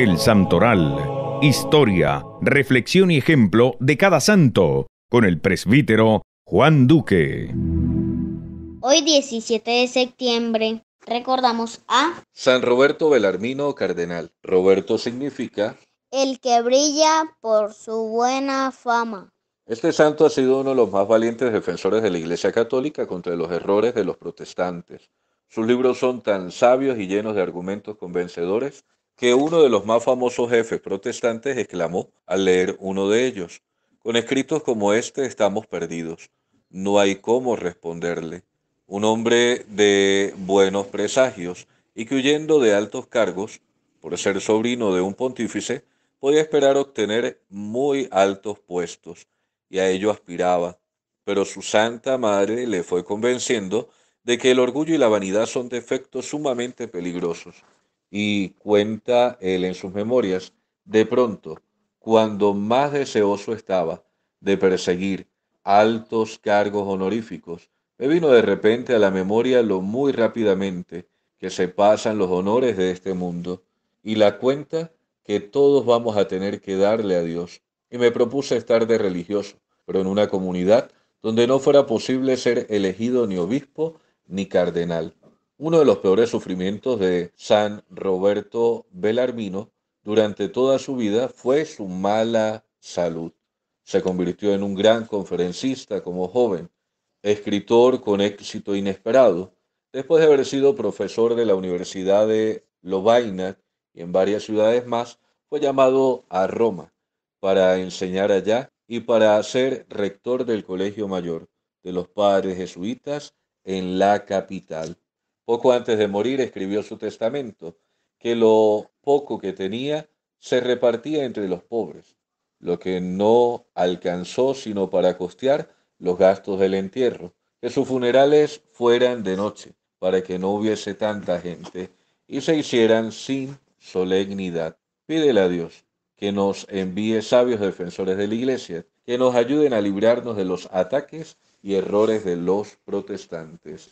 El Santoral. Historia, reflexión y ejemplo de cada santo, con el presbítero Juan Duque. Hoy 17 de septiembre recordamos a San Roberto Belarmino Cardenal. Roberto significa el que brilla por su buena fama. Este santo ha sido uno de los más valientes defensores de la Iglesia Católica contra los errores de los protestantes. Sus libros son tan sabios y llenos de argumentos convencedores que uno de los más famosos jefes protestantes exclamó al leer uno de ellos. Con escritos como este estamos perdidos. No hay cómo responderle. Un hombre de buenos presagios y que huyendo de altos cargos, por ser sobrino de un pontífice, podía esperar obtener muy altos puestos, y a ello aspiraba, pero su santa madre le fue convenciendo de que el orgullo y la vanidad son defectos sumamente peligrosos y cuenta él en sus memorias, de pronto, cuando más deseoso estaba de perseguir altos cargos honoríficos, me vino de repente a la memoria lo muy rápidamente que se pasan los honores de este mundo y la cuenta que todos vamos a tener que darle a Dios. Y me propuse estar de religioso, pero en una comunidad donde no fuera posible ser elegido ni obispo ni cardenal uno de los peores sufrimientos de San Roberto Belarmino durante toda su vida fue su mala salud. Se convirtió en un gran conferencista como joven, escritor con éxito inesperado, después de haber sido profesor de la Universidad de Lovaina y en varias ciudades más, fue llamado a Roma para enseñar allá y para ser rector del Colegio Mayor de los Padres Jesuitas en la capital. Poco antes de morir escribió su testamento, que lo poco que tenía se repartía entre los pobres, lo que no alcanzó sino para costear los gastos del entierro, que sus funerales fueran de noche, para que no hubiese tanta gente, y se hicieran sin solemnidad. Pídele a Dios que nos envíe sabios defensores de la Iglesia, que nos ayuden a librarnos de los ataques y errores de los protestantes.